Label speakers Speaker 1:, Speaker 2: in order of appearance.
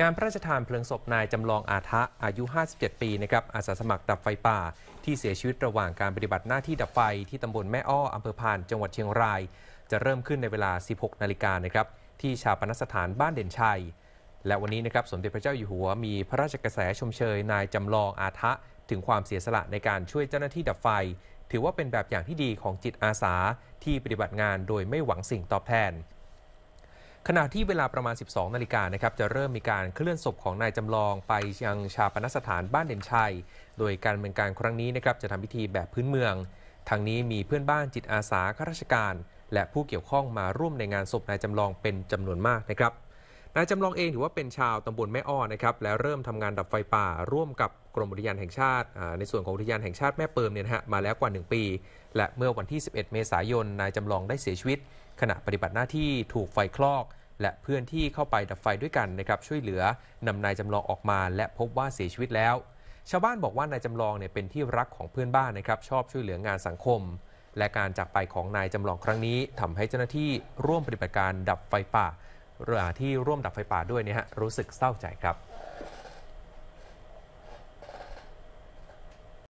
Speaker 1: งานพระราชทานเพลิงศพนายจำลองอาทะอายุ 57 ปีนะครับอาสาสมัครดับไฟป่า ที่เสียชีวิตระหว่างการปฏิบัติหน้าที่ดับไฟ ที่ตำบลแม่อ้ออำเภอพาน จังหวัดเชียงราย จะเริ่มขึ้นในเวลา 16 นาฬิกานะครับที่ชาปนสถานบ้านเด่นชัย และวันนี้นะครับสมเด็จพระเจ้าอยู่หัวมีพระราชกระแสชมเชยนายจำลองอาทะ ถึงความเสียสละในการช่วยเจ้าหน้าที่ดับไฟ ถือว่าเป็นแบบอย่างที่ดีของจิตอาสาที่ปฏิบัติงานโดยไม่หวังสิ่งตอบแทนขณะที่เวลาประมาณ 12 นาฬิกานะครับจะเริ่มมีการเคลื่อนศพของนายจำลองไปยังชาปนสถานบ้านเด่นชัย โดยการเมเองนการครั้งนี้นะครับจะทำพิธีแบบพื้นเมือง ทางนี้มีเพื่อนบ้านจิตอาสาข้าราชการ และผู้เกี่ยวข้องมาร่วมในงานศพนายจำลองเป็นจำนวนมากนะครับ นายจำลองเองถือว่าเป็นชาวตำบลแม่อ้อนะครับและเริ่มทำงานดับไฟป่าร่วมกับกรมอุทยานแห่งชาติในส่วนของอุทยานแห่งชาติแม่เปิมเนี่ยนะฮะมาแล้วกว่า 1 ปี และเมื่อวันที่ 11 เมษายนนายจำลองได้เสียชีวิต ขณะปฏิบัติหน้าที่ถูกไฟคลอก และเพื่อนที่เข้าไปดับไฟด้วยกันนะครับช่วยเหลือนำนายจำลองออกมาและพบว่าเสียชีวิตแล้ว ชาวบ้านบอกว่านายจำลองเนี่ยเป็นที่รักของเพื่อนบ้านนะครับ ชอบช่วยเหลืองานสังคม และการจากไปของนายจำลองครั้งนี้ทำให้เจ้าหน้าที่ร่วมปฏิบัติการดับไฟป่าที่ร่วมดับไฟป่าด้วยเนี่ยฮะรู้สึกเศร้าใจครับ